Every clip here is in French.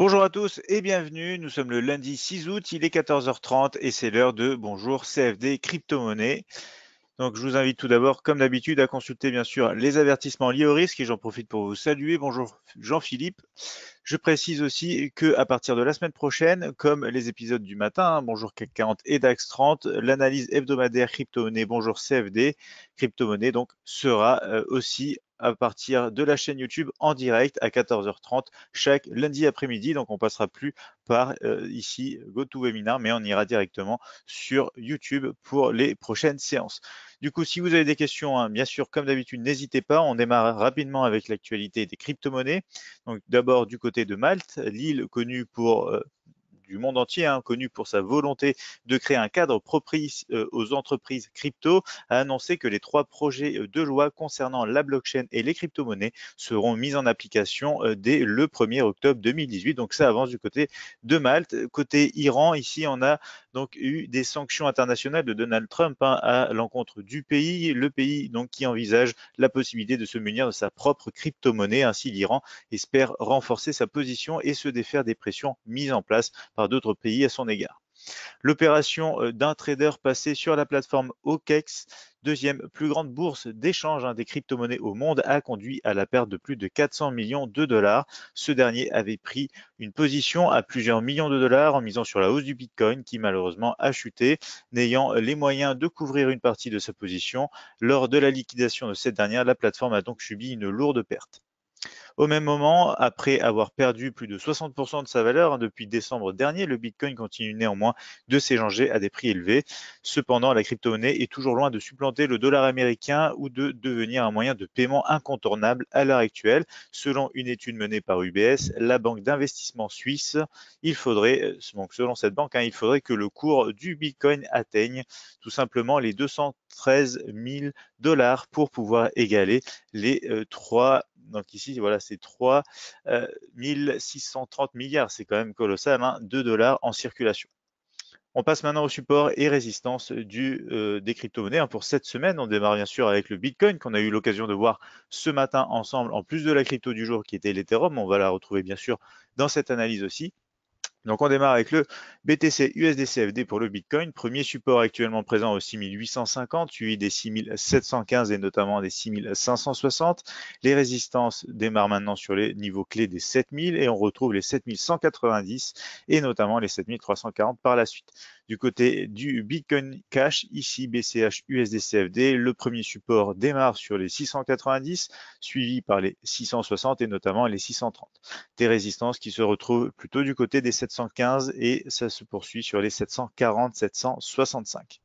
Bonjour à tous et bienvenue. Nous sommes le lundi 6 août, il est 14h30 et c'est l'heure de Bonjour CFD crypto-monnaie. Donc je vous invite tout d'abord, comme d'habitude, à consulter bien sûr les avertissements liés au risque et j'en profite pour vous saluer. Bonjour Jean-Philippe. Je précise aussi que à partir de la semaine prochaine, comme les épisodes du matin, hein, Bonjour CAC 40 et DAX 30, l'analyse hebdomadaire crypto-monnaie Bonjour CFD, crypto-monnaie donc sera euh, aussi à partir de la chaîne YouTube en direct à 14h30 chaque lundi après-midi. Donc on passera plus par go euh, ici GoToWebinar, mais on ira directement sur YouTube pour les prochaines séances. Du coup, si vous avez des questions, hein, bien sûr, comme d'habitude, n'hésitez pas. On démarre rapidement avec l'actualité des crypto-monnaies. Donc d'abord du côté de Malte, l'île connue pour euh, du monde entier, hein, connu pour sa volonté de créer un cadre propice euh, aux entreprises crypto, a annoncé que les trois projets euh, de loi concernant la blockchain et les crypto-monnaies seront mis en application euh, dès le 1er octobre 2018. Donc ça avance du côté de Malte. Côté Iran, ici, on a donc eu des sanctions internationales de Donald Trump hein, à l'encontre du pays, le pays donc qui envisage la possibilité de se munir de sa propre crypto-monnaie. Ainsi, l'Iran espère renforcer sa position et se défaire des pressions mises en place par d'autres pays à son égard. L'opération euh, d'un trader passé sur la plateforme OKEX, deuxième plus grande bourse d'échange hein, des crypto-monnaies au monde, a conduit à la perte de plus de 400 millions de dollars. Ce dernier avait pris une position à plusieurs millions de dollars en misant sur la hausse du Bitcoin qui malheureusement a chuté, n'ayant les moyens de couvrir une partie de sa position. Lors de la liquidation de cette dernière, la plateforme a donc subi une lourde perte. Au même moment, après avoir perdu plus de 60% de sa valeur hein, depuis décembre dernier, le Bitcoin continue néanmoins de s'échanger à des prix élevés. Cependant, la crypto-monnaie est toujours loin de supplanter le dollar américain ou de devenir un moyen de paiement incontournable à l'heure actuelle. Selon une étude menée par UBS, la banque d'investissement suisse, il faudrait, euh, selon cette banque, hein, il faudrait que le cours du Bitcoin atteigne tout simplement les 213 000 dollars pour pouvoir égaler les 3 euh, donc ici, voilà, c'est 3 630 euh, milliards, c'est quand même colossal, 2 hein, dollars en circulation. On passe maintenant au support et résistance du, euh, des crypto-monnaies hein. pour cette semaine. On démarre bien sûr avec le Bitcoin qu'on a eu l'occasion de voir ce matin ensemble, en plus de la crypto du jour qui était l'Ethereum. On va la retrouver bien sûr dans cette analyse aussi. Donc on démarre avec le BTC USDCFD pour le Bitcoin, premier support actuellement présent aux 6850, suivi des 6715 et notamment des 6560. Les résistances démarrent maintenant sur les niveaux clés des 7000 et on retrouve les 7190 et notamment les 7340 par la suite. Du côté du Bitcoin Cash, ici BCH CFD, le premier support démarre sur les 690, suivi par les 660 et notamment les 630. Des résistances qui se retrouvent plutôt du côté des 715 et ça se poursuit sur les 740, 765.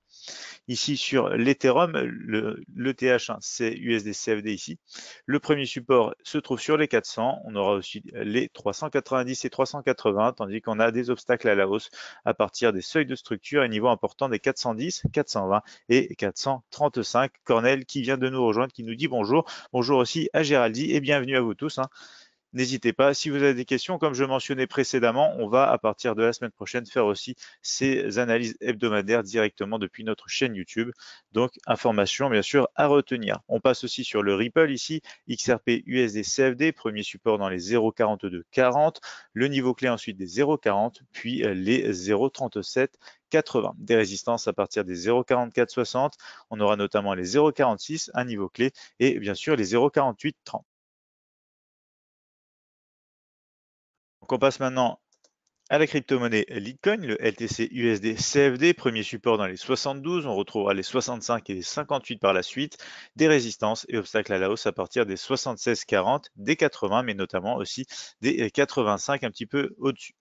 Ici, sur l'Ethereum, le, ETH, TH, hein, c'est CFD ici. Le premier support se trouve sur les 400. On aura aussi les 390 et 380, tandis qu'on a des obstacles à la hausse à partir des seuils de structure et niveau important des 410, 420 et 435. Cornel qui vient de nous rejoindre, qui nous dit bonjour. Bonjour aussi à Géraldi et bienvenue à vous tous. Hein n'hésitez pas. Si vous avez des questions, comme je mentionnais précédemment, on va à partir de la semaine prochaine faire aussi ces analyses hebdomadaires directement depuis notre chaîne YouTube. Donc, information bien sûr à retenir. On passe aussi sur le Ripple ici, XRP USD CFD, premier support dans les 0.42.40, le niveau clé ensuite des 0,40, puis euh, les 0,37 80. Des résistances à partir des 0,44 60. On aura notamment les 0,46, un niveau clé, et bien sûr les 0,48 30. Donc on passe maintenant à la crypto-monnaie Litecoin, le LTC USD CFD, premier support dans les 72, on retrouvera les 65 et les 58 par la suite, des résistances et obstacles à la hausse à partir des 76, 40, des 80, mais notamment aussi des 85 euh, un petit peu au-dessus.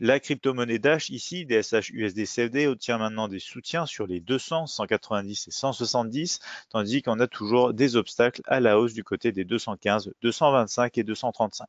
La crypto-monnaie Dash, ici, DSH USD CFD, obtient maintenant des soutiens sur les 200, 190 et 170, tandis qu'on a toujours des obstacles à la hausse du côté des 215, 225 et 235.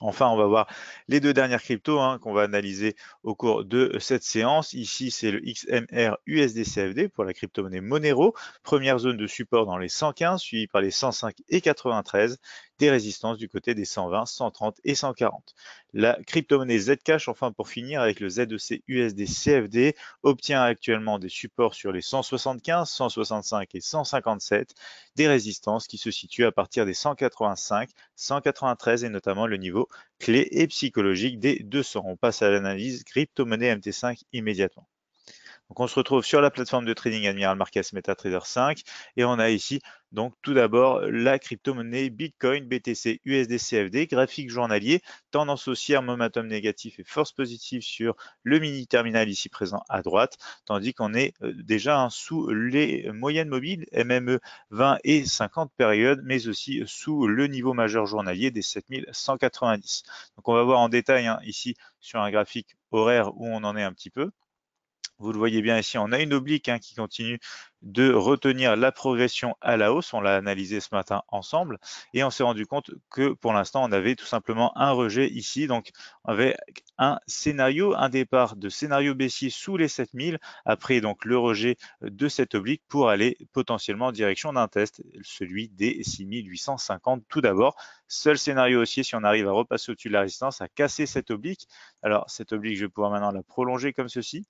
Enfin, on va voir les deux dernières cryptos hein, qu'on va analyser au cours de cette séance. Ici, c'est le XMR CFD pour la crypto-monnaie Monero. Première zone de support dans les 115, suivie par les 105 et 93 des résistances du côté des 120, 130 et 140. La crypto-monnaie Zcash, enfin pour finir, avec le ZEC USD CFD, obtient actuellement des supports sur les 175, 165 et 157, des résistances qui se situent à partir des 185, 193 et notamment le niveau clé et psychologique des 200. On passe à l'analyse crypto-monnaie MT5 immédiatement. Donc on se retrouve sur la plateforme de trading Admiral Marquez MetaTrader 5 et on a ici donc tout d'abord la crypto-monnaie Bitcoin, BTC, USD, CFD, graphique journalier, tendance haussière, momentum négatif et force positive sur le mini terminal ici présent à droite, tandis qu'on est euh, déjà hein, sous les moyennes mobiles MME 20 et 50 périodes, mais aussi sous le niveau majeur journalier des 7190. Donc on va voir en détail hein, ici sur un graphique horaire où on en est un petit peu. Vous le voyez bien ici, on a une oblique hein, qui continue de retenir la progression à la hausse. On l'a analysé ce matin ensemble et on s'est rendu compte que pour l'instant, on avait tout simplement un rejet ici. Donc, on avait un scénario, un départ de scénario baissier sous les 7000 après donc le rejet de cette oblique pour aller potentiellement en direction d'un test, celui des 6850 tout d'abord. Seul scénario haussier si on arrive à repasser au-dessus de la résistance, à casser cette oblique. Alors, cette oblique, je vais pouvoir maintenant la prolonger comme ceci.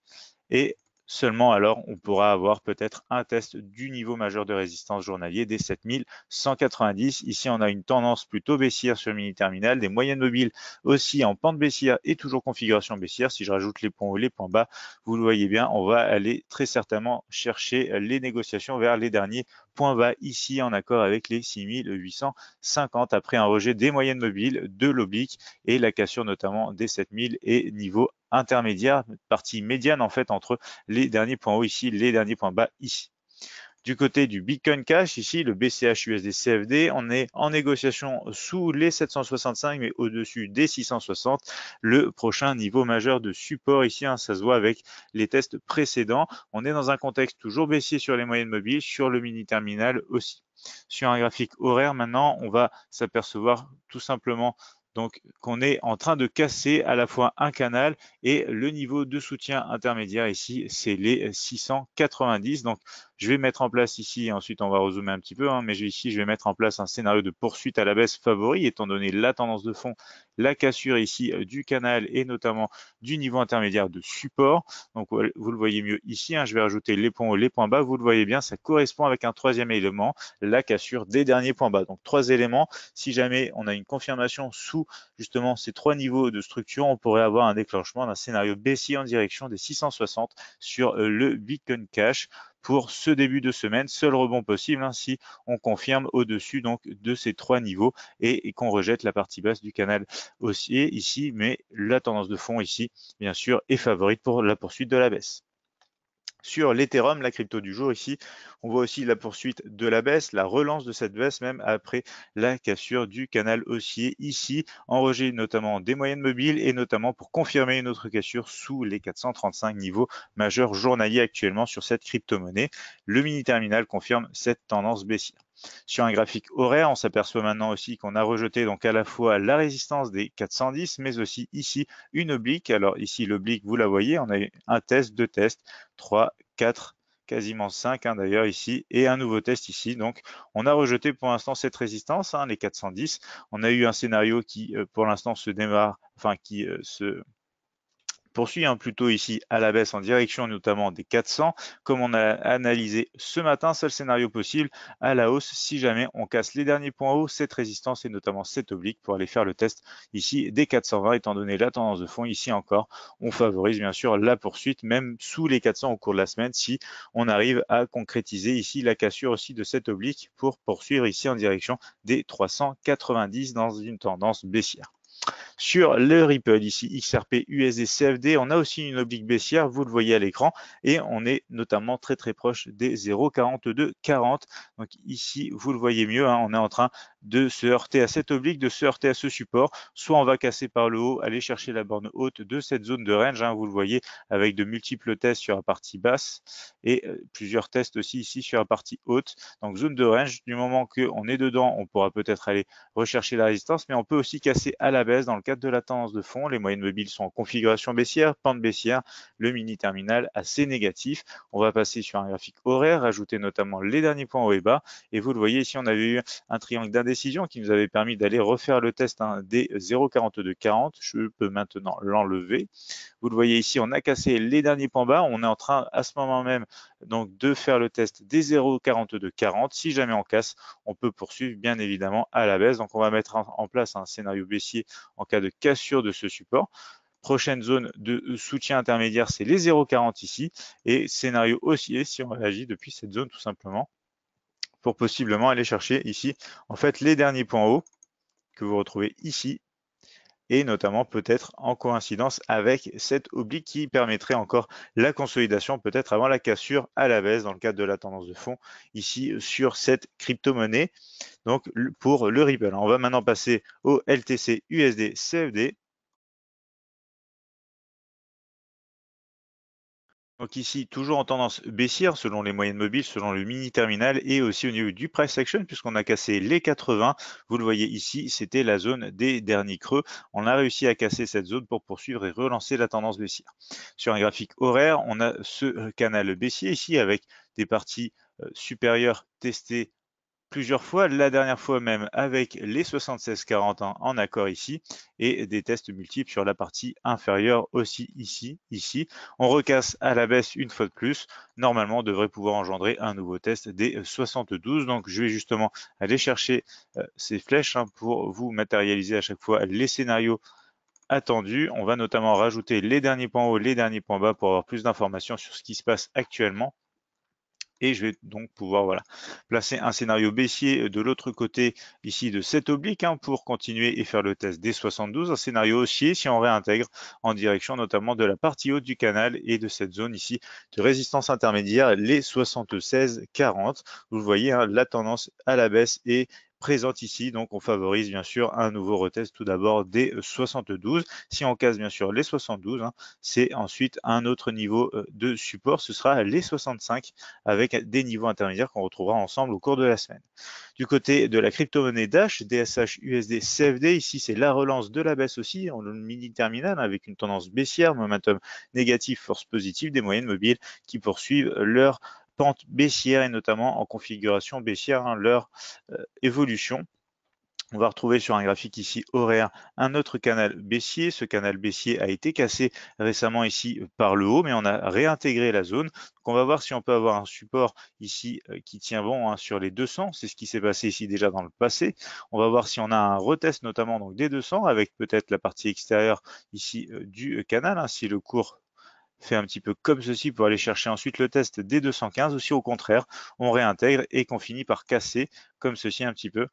Et seulement alors, on pourra avoir peut-être un test du niveau majeur de résistance journalier des 7190. Ici, on a une tendance plutôt baissière sur le mini-terminal, des moyennes mobiles aussi en pente baissière et toujours configuration baissière. Si je rajoute les points hauts, les points bas, vous le voyez bien, on va aller très certainement chercher les négociations vers les derniers points bas ici en accord avec les 6850 après un rejet des moyennes mobiles, de l'oblique et la cassure notamment des 7000 et niveau intermédiaire, partie médiane en fait entre les derniers points hauts ici, les derniers points bas ici. Du côté du Bitcoin Cash, ici, le BCH USD CFD, on est en négociation sous les 765, mais au-dessus des 660, le prochain niveau majeur de support ici, hein, ça se voit avec les tests précédents. On est dans un contexte toujours baissier sur les moyennes mobiles, sur le mini terminal aussi. Sur un graphique horaire, maintenant, on va s'apercevoir tout simplement donc qu'on est en train de casser à la fois un canal et le niveau de soutien intermédiaire ici, c'est les 690. Donc je vais mettre en place ici, ensuite on va rezoomer un petit peu, hein, mais ici je vais mettre en place un scénario de poursuite à la baisse favori, étant donné la tendance de fond, la cassure ici euh, du canal et notamment du niveau intermédiaire de support. Donc vous le voyez mieux ici, hein, je vais rajouter les points hauts, les points bas, vous le voyez bien, ça correspond avec un troisième élément, la cassure des derniers points bas. Donc trois éléments, si jamais on a une confirmation sous justement ces trois niveaux de structure, on pourrait avoir un déclenchement d'un scénario baissier en direction des 660 sur euh, le Bitcoin Cash pour ce début de semaine. Seul rebond possible hein, si on confirme au-dessus donc de ces trois niveaux et, et qu'on rejette la partie basse du canal haussier ici, mais la tendance de fond ici, bien sûr, est favorite pour la poursuite de la baisse sur l'Ethereum, la crypto du jour ici. On voit aussi la poursuite de la baisse, la relance de cette baisse même après la cassure du canal haussier ici, enregistré notamment des moyennes mobiles et notamment pour confirmer une autre cassure sous les 435 niveaux majeurs journaliers actuellement sur cette crypto-monnaie. Le mini-terminal confirme cette tendance baissière. Sur un graphique horaire, on s'aperçoit maintenant aussi qu'on a rejeté donc à la fois la résistance des 410, mais aussi ici une oblique. Alors ici, l'oblique, vous la voyez, on a eu un test, deux tests, trois, quatre, quasiment cinq hein, d'ailleurs ici, et un nouveau test ici. Donc, on a rejeté pour l'instant cette résistance, hein, les 410. On a eu un scénario qui, euh, pour l'instant, se démarre, enfin, qui euh, se poursuit hein, plutôt ici à la baisse en direction notamment des 400. Comme on a analysé ce matin, seul scénario possible à la hausse si jamais on casse les derniers points hauts, cette résistance et notamment cette oblique pour aller faire le test ici des 420 étant donné la tendance de fond. Ici encore, on favorise bien sûr la poursuite même sous les 400 au cours de la semaine si on arrive à concrétiser ici la cassure aussi de cette oblique pour poursuivre ici en direction des 390 dans une tendance baissière. Sur le Ripple, ici XRP, USD, CFD, on a aussi une oblique baissière, vous le voyez à l'écran, et on est notamment très très proche des 0,4240. Donc ici, vous le voyez mieux, hein, on est en train de se heurter à cette oblique, de se heurter à ce support. Soit on va casser par le haut, aller chercher la borne haute de cette zone de range, hein, vous le voyez, avec de multiples tests sur la partie basse et euh, plusieurs tests aussi ici sur la partie haute. Donc zone de range, du moment qu'on est dedans, on pourra peut-être aller rechercher la résistance, mais on peut aussi casser à la baisse dans le cadre de la tendance de fond. Les moyennes mobiles sont en configuration baissière, pente baissière, le mini terminal assez négatif. On va passer sur un graphique horaire, rajouter notamment les derniers points haut et bas. Et vous le voyez ici, on avait eu un triangle d'indécision qui nous avait permis d'aller refaire le test hein, des 0,4240. Je peux maintenant l'enlever. Vous le voyez ici, on a cassé les derniers points bas. On est en train à ce moment même donc de faire le test des 40, Si jamais on casse, on peut poursuivre bien évidemment à la baisse. Donc on va mettre en place un scénario baissier en cas de cassure de ce support. Prochaine zone de soutien intermédiaire, c'est les 0,40 ici. Et scénario haussier si on réagit depuis cette zone tout simplement pour possiblement aller chercher ici en fait les derniers points hauts que vous retrouvez ici et notamment peut-être en coïncidence avec cette oblique qui permettrait encore la consolidation peut-être avant la cassure à la baisse dans le cadre de la tendance de fond ici sur cette crypto-monnaie donc pour le Ripple. On va maintenant passer au LTC USD CFD e Donc ici, toujours en tendance baissière selon les moyennes mobiles, selon le mini terminal et aussi au niveau du price action puisqu'on a cassé les 80. Vous le voyez ici, c'était la zone des derniers creux. On a réussi à casser cette zone pour poursuivre et relancer la tendance baissière. Sur un graphique horaire, on a ce canal baissier ici avec des parties euh, supérieures testées plusieurs fois, la dernière fois même avec les 7641 en accord ici et des tests multiples sur la partie inférieure aussi ici, ici. On recasse à la baisse une fois de plus. Normalement, on devrait pouvoir engendrer un nouveau test des 72. Donc, je vais justement aller chercher euh, ces flèches hein, pour vous matérialiser à chaque fois les scénarios attendus On va notamment rajouter les derniers points hauts, les derniers points bas pour avoir plus d'informations sur ce qui se passe actuellement et je vais donc pouvoir voilà, placer un scénario baissier euh, de l'autre côté ici de cette oblique hein, pour continuer et faire le test des 72, un scénario haussier si on réintègre en direction notamment de la partie haute du canal et de cette zone ici de résistance intermédiaire, les 76 76-40. Vous voyez hein, la tendance à la baisse et présente ici. Donc, on favorise bien sûr un nouveau retest tout d'abord des 72. Euh, si on casse bien sûr les 72, hein, c'est ensuite un autre niveau euh, de support. Ce sera les 65 avec des niveaux intermédiaires qu'on retrouvera ensemble au cours de la semaine. Du côté de la crypto-monnaie Dash, DSH, USD, CFD, ici c'est la relance de la baisse aussi en mini terminale avec une tendance baissière, momentum négatif, force positive des moyennes mobiles qui poursuivent leur pente baissière et notamment en configuration baissière, hein, leur euh, évolution. On va retrouver sur un graphique ici horaire un autre canal baissier. Ce canal baissier a été cassé récemment ici par le haut, mais on a réintégré la zone. Donc on va voir si on peut avoir un support ici euh, qui tient bon hein, sur les 200. C'est ce qui s'est passé ici déjà dans le passé. On va voir si on a un retest notamment donc des 200 avec peut-être la partie extérieure ici euh, du canal. Hein, si le cours fait un petit peu comme ceci pour aller chercher ensuite le test des 215 ou si au contraire on réintègre et qu'on finit par casser comme ceci un petit peu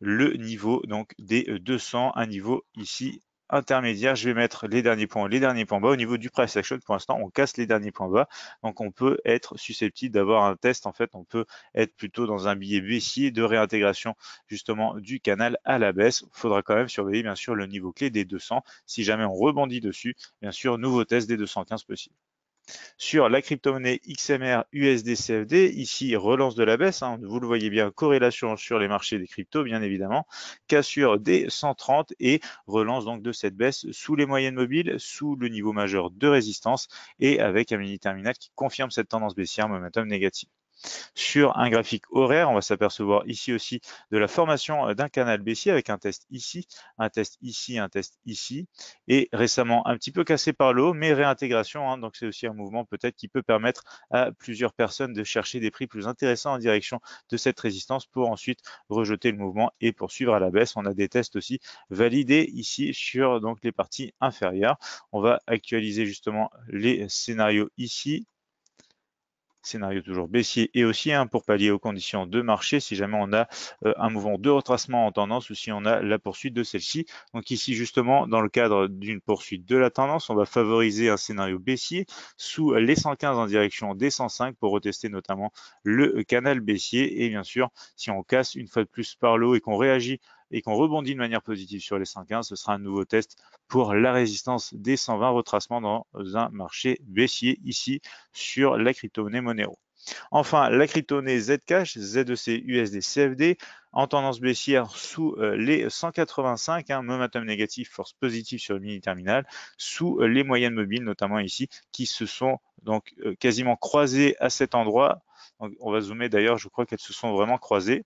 le niveau donc des 200, un niveau ici intermédiaire, je vais mettre les derniers points, les derniers points bas. Au niveau du price action, pour l'instant, on casse les derniers points bas. Donc, on peut être susceptible d'avoir un test. En fait, on peut être plutôt dans un billet baissier de réintégration, justement, du canal à la baisse. Il faudra quand même surveiller, bien sûr, le niveau clé des 200. Si jamais on rebondit dessus, bien sûr, nouveau test des 215 possible. Sur la crypto-monnaie XMR USD-CFD, ici relance de la baisse, hein. vous le voyez bien, corrélation sur les marchés des cryptos, bien évidemment, cassure des 130 et relance donc de cette baisse sous les moyennes mobiles, sous le niveau majeur de résistance et avec un mini terminal qui confirme cette tendance baissière momentum négatif. Sur un graphique horaire, on va s'apercevoir ici aussi de la formation euh, d'un canal baissier avec un test ici, un test ici, un test ici, et récemment un petit peu cassé par l'eau mais réintégration. Hein. donc c'est aussi un mouvement peut-être qui peut permettre à plusieurs personnes de chercher des prix plus intéressants en direction de cette résistance pour ensuite rejeter le mouvement et poursuivre à la baisse. On a des tests aussi validés ici sur donc les parties inférieures. On va actualiser justement les scénarios ici Scénario toujours baissier et aussi un hein, pour pallier aux conditions de marché si jamais on a euh, un mouvement de retracement en tendance ou si on a la poursuite de celle-ci. Donc ici justement dans le cadre d'une poursuite de la tendance, on va favoriser un scénario baissier sous les 115 en direction des 105 pour retester notamment le canal baissier et bien sûr si on casse une fois de plus par le haut et qu'on réagit et qu'on rebondit de manière positive sur les 115, ce sera un nouveau test pour la résistance des 120 retracements dans un marché baissier ici sur la crypto-monnaie Monero. Enfin, la crypto-monnaie Zcash, ZEC, USD, CFD, en tendance baissière sous euh, les 185, hein, momentum négatif, force positive sur le mini terminal, sous euh, les moyennes mobiles, notamment ici, qui se sont donc euh, quasiment croisées à cet endroit. Donc, on va zoomer d'ailleurs, je crois qu'elles se sont vraiment croisées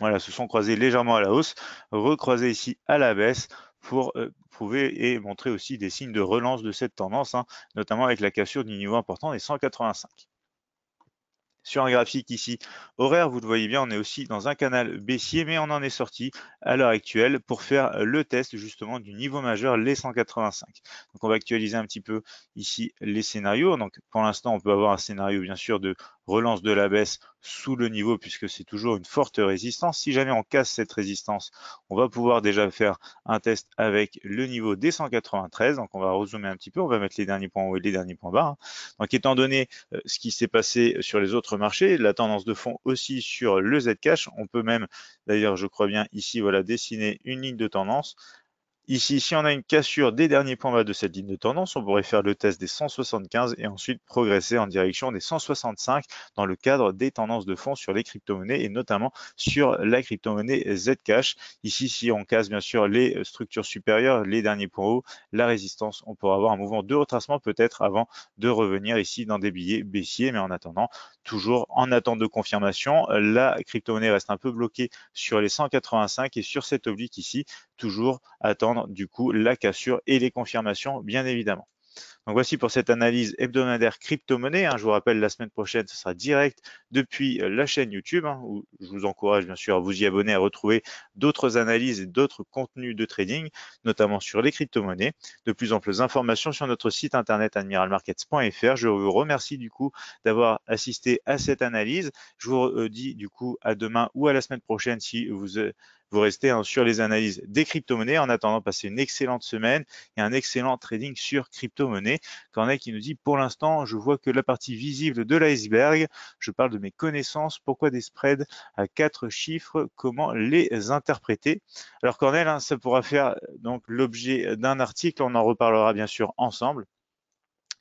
voilà, se sont croisés légèrement à la hausse, recroisés ici à la baisse pour euh, prouver et montrer aussi des signes de relance de cette tendance, hein, notamment avec la cassure du niveau important des 185. Sur un graphique ici horaire, vous le voyez bien, on est aussi dans un canal baissier, mais on en est sorti à l'heure actuelle pour faire euh, le test justement du niveau majeur, les 185. Donc on va actualiser un petit peu ici les scénarios. Donc pour l'instant, on peut avoir un scénario bien sûr de relance de la baisse sous le niveau puisque c'est toujours une forte résistance. Si jamais on casse cette résistance, on va pouvoir déjà faire un test avec le niveau des 193. Donc on va rezoomer un petit peu, on va mettre les derniers points haut et les derniers points bas. Hein. Donc étant donné euh, ce qui s'est passé sur les autres marchés, la tendance de fond aussi sur le Zcash, on peut même d'ailleurs je crois bien ici voilà dessiner une ligne de tendance Ici, si on a une cassure des derniers points bas de cette ligne de tendance, on pourrait faire le test des 175 et ensuite progresser en direction des 165 dans le cadre des tendances de fond sur les crypto-monnaies et notamment sur la crypto-monnaie Zcash. Ici, si on casse bien sûr les structures supérieures, les derniers points hauts, la résistance, on pourra avoir un mouvement de retracement peut-être avant de revenir ici dans des billets baissiers. Mais en attendant, toujours en attente de confirmation, la crypto-monnaie reste un peu bloquée sur les 185 et sur cette oblique ici, toujours attendre du coup la cassure et les confirmations, bien évidemment. Donc voici pour cette analyse hebdomadaire crypto-monnaie. Hein. Je vous rappelle, la semaine prochaine, ce sera direct depuis euh, la chaîne YouTube, hein, où je vous encourage bien sûr à vous y abonner, à retrouver d'autres analyses et d'autres contenus de trading, notamment sur les crypto-monnaies. De plus en plus sur notre site internet admiralmarkets.fr. Je vous remercie du coup d'avoir assisté à cette analyse. Je vous dis du coup à demain ou à la semaine prochaine si vous euh, vous restez hein, sur les analyses des crypto-monnaies. En attendant, passez une excellente semaine et un excellent trading sur crypto-monnaies. Cornel qui nous dit pour l'instant, je vois que la partie visible de l'iceberg, je parle de mes connaissances, pourquoi des spreads à quatre chiffres, comment les interpréter. Alors Cornel, hein, ça pourra faire donc l'objet d'un article, on en reparlera bien sûr ensemble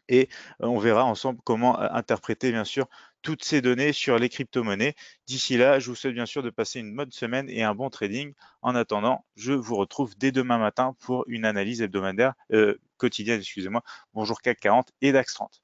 et euh, on verra ensemble comment euh, interpréter bien sûr toutes ces données sur les crypto-monnaies. D'ici là, je vous souhaite bien sûr de passer une bonne semaine et un bon trading. En attendant, je vous retrouve dès demain matin pour une analyse hebdomadaire euh, quotidienne, excusez-moi, bonjour CAC 40 et DAX 30.